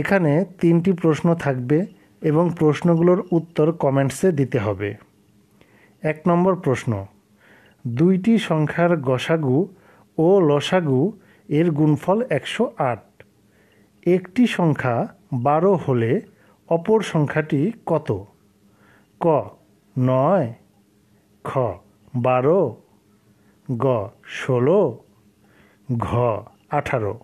এখানে তিনটি প্রশ্ন থাকবে এবং প্রশ্নগুলোর উত্তর কমেন্টসে দিতে হবে এক নম্বর প্রশ্ন দুইটি সংখ্যার গসাগু ও লসাগু এর গুণফল একশো আট একটি সংখ্যা বারো হলে অপর সংখ্যাটি কত ক নয় খ বারো গ ষোলো ঘ আঠারো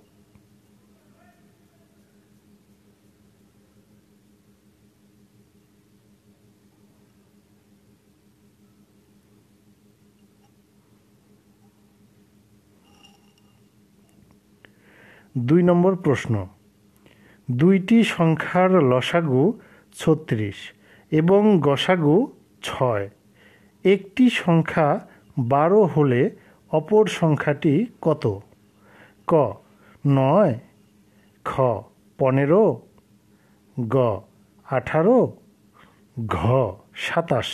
দুই নম্বর প্রশ্ন দুইটি সংখ্যার লসাগু ছত্রিশ এবং গসাগু ছয় একটি সংখ্যা বারো হলে অপর সংখ্যাটি কত ক নয় খ পনেরো গ আঠারো ঘ সাতাশ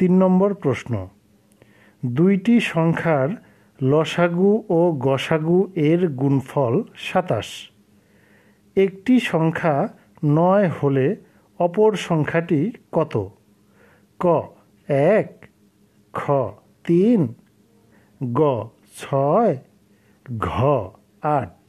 তিন নম্বর প্রশ্ন দুইটি সংখ্যার লসাগু ও গসাগু এর গুণফল সাতাশ একটি সংখ্যা নয় হলে অপর সংখ্যাটি কত ক এক খ তিন গ ছয় ঘ আট